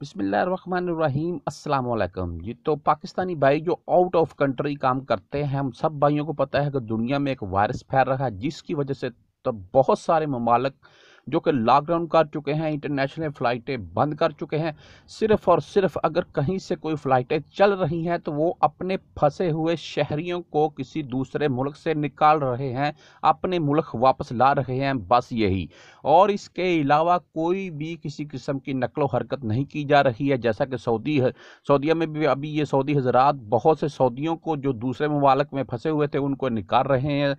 بسم اللہ الرحمن الرحیم السلام علیکم یہ تو پاکستانی بھائی جو آؤٹ آف کنٹری کام کرتے ہیں ہم سب بھائیوں کو پتہ ہے کہ دنیا میں ایک وائرس پھیل رہا ہے جس کی وجہ سے تو بہت سارے ممالک جو کہ لاک ڈاؤن کر چکے ہیں انٹرنیشنل فلائٹیں بند کر چکے ہیں صرف اور صرف اگر کہیں سے کوئی فلائٹیں چل رہی ہیں تو وہ اپنے پھنسے ہوئے شہریوں کو کسی دوسرے ملک سے نکال رہے ہیں اپنے ملک واپس لا رہے ہیں بس یہی اور اس کے علاوہ کوئی بھی کسی قسم کی نقل و حرکت نہیں کی جا رہی ہے جیسا کہ سعودی سعودیہ میں بھی ابھی یہ سعودی حضرات بہت سے سعودیوں کو جو دوسرے ممالک میں پھنسے ہوئے تھے ان کو نکال رہے ہیں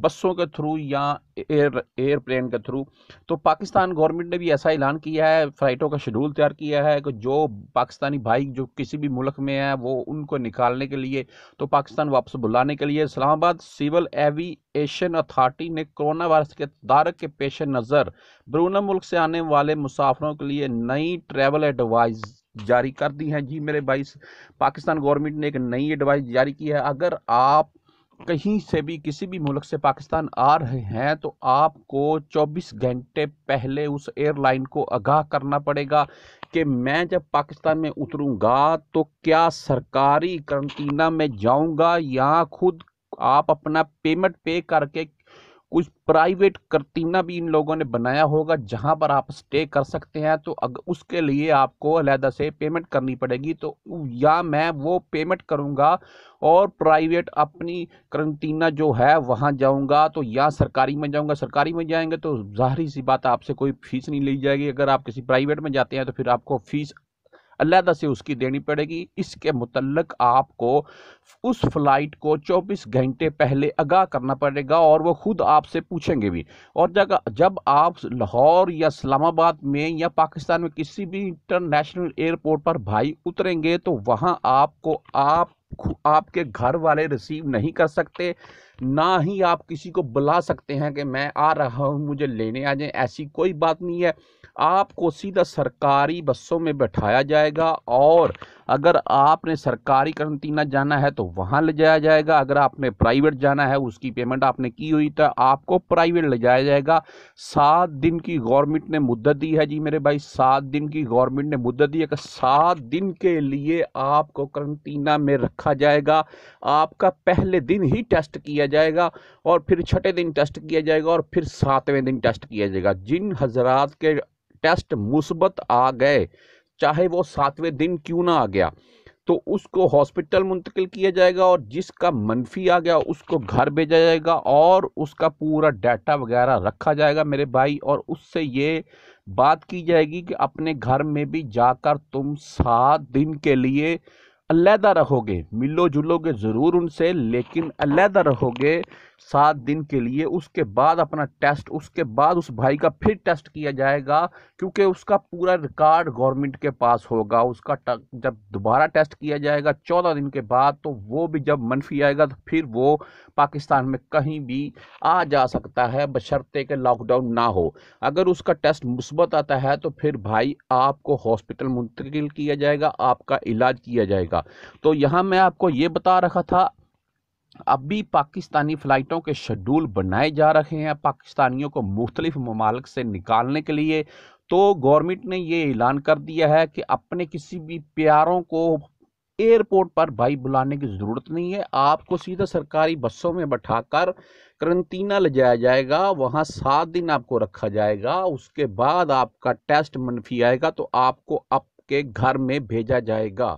بسوں کے تھرو یا ایئر ایئر پلین کے تھرو تو پاکستان گورنمنٹ نے بھی ایسا اعلان کیا ہے فلائٹوں کا شیڈول تیار کیا ہے کہ جو پاکستانی بھائی جو کسی بھی ملک میں ہیں وہ ان کو نکالنے کے لیے تو پاکستان واپس بلانے کے لیے اسلام آباد سول ایوی ایشن اتھارٹی نے کرونا وائرس کے دارک کے پیش نظر برونا ملک سے آنے والے مسافروں کے لیے نئی ٹریول ایڈوائز جاری کر دی ہیں جی میرے بھائی پاکستان گورنمنٹ نے ایک نئی ایڈوائز جاری کی ہے اگر آپ کہیں سے بھی کسی بھی ملک سے پاکستان آ رہے ہیں تو آپ کو چوبیس گھنٹے پہلے اس ایئر لائن کو آگاہ کرنا پڑے گا کہ میں جب پاکستان میں اتروں گا تو کیا سرکاری کرنٹینہ میں جاؤں گا یا خود آپ اپنا پیمنٹ پے کر کے کچھ پرائیویٹ کرتینہ بھی ان لوگوں نے بنایا ہوگا جہاں پر آپ سٹے کر سکتے ہیں تو اگر اس کے لیے آپ کو علیحدہ سے پیمنٹ کرنی پڑے گی تو یا میں وہ پیمنٹ کروں گا اور پرائیویٹ اپنی کرنٹینہ جو ہے وہاں جاؤں گا تو یا سرکاری میں جاؤں گا سرکاری میں جائیں گے تو ظاہری سی بات آپ سے کوئی فیس نہیں لی جائے گی اگر آپ کسی پرائیویٹ میں جاتے ہیں تو پھر آپ کو فیس علیحدہ سے اس کی دینی پڑے گی اس کے متعلق آپ کو اس فلائٹ کو چوبیس گھنٹے پہلے آگاہ کرنا پڑے گا اور وہ خود آپ سے پوچھیں گے بھی اور جگہ جب آپ لاہور یا اسلام آباد میں یا پاکستان میں کسی بھی انٹرنیشنل ایئرپورٹ پر بھائی اتریں گے تو وہاں آپ کو آپ آپ کے گھر والے ریسیو نہیں کر سکتے نہ ہی آپ کسی کو بلا سکتے ہیں کہ میں آ رہا ہوں مجھے لینے آ جائیں ایسی کوئی بات نہیں ہے آپ کو سیدھا سرکاری بسوں میں بٹھایا جائے گا اور اگر آپ نے سرکاری کرنٹینہ جانا ہے تو وہاں لے جایا جائے گا اگر آپ نے پرائیویٹ جانا ہے اس کی پیمنٹ آپ نے کی ہوئی تو آپ کو پرائیویٹ لے جایا جائے گا سات دن کی گورنمنٹ نے مدت دی ہے جی میرے بھائی سات دن کی گورنمنٹ نے مدت دی ہے کہ سات دن کے لیے آپ کو کرنٹینہ میں رکھا جائے گا آپ کا پہلے دن ہی ٹیسٹ کیا جائے جائے جائے گا گا گا اور اور پھر پھر چھٹے دن دن ٹیسٹ ٹیسٹ کیا کیا جن حضرات کے ٹیسٹ مثبت آ گئے چاہے وہ ساتویں آ گیا تو اس کو ہاسپٹل منتقل کیا جائے گا اور جس کا منفی آ گیا اس کو گھر بھیجا جائے گا اور اس کا پورا ڈیٹا وغیرہ رکھا جائے گا میرے بھائی اور اس سے یہ بات کی جائے گی کہ اپنے گھر میں بھی جا کر تم سات دن کے لیے علیحدہ رہو گے ملو جلو گے ضرور ان سے لیکن علیحدہ رہو گے سات دن کے لیے اس کے بعد اپنا ٹیسٹ اس کے بعد اس بھائی کا پھر ٹیسٹ کیا جائے گا کیونکہ اس کا پورا ریکارڈ گورنمنٹ کے پاس ہوگا اس کا جب دوبارہ ٹیسٹ کیا جائے گا چودہ دن کے بعد تو وہ بھی جب منفی آئے گا تو پھر وہ پاکستان میں کہیں بھی آ جا سکتا ہے کہ لاک ڈاؤن نہ ہو اگر اس کا ٹیسٹ مثبت آتا ہے تو پھر بھائی آپ کو ہاسپٹل منتقل کیا جائے گا آپ کا علاج کیا جائے گا تو یہاں میں آپ کو یہ بتا رکھا تھا اب بھی پاکستانی فلائٹوں کے شیڈول بنائے جا رہے ہیں پاکستانیوں کو مختلف ممالک سے نکالنے کے لیے تو گورنمنٹ نے یہ اعلان کر دیا ہے کہ اپنے کسی بھی پیاروں کو ایئرپورٹ پر بھائی بلانے کی ضرورت نہیں ہے آپ کو سیدھا سرکاری بسوں میں بٹھا کر کرنٹینہ لے جایا جائے گا وہاں سات دن آپ کو رکھا جائے گا اس کے بعد آپ کا ٹیسٹ منفی آئے گا تو آپ کو آپ کے گھر میں بھیجا جائے گا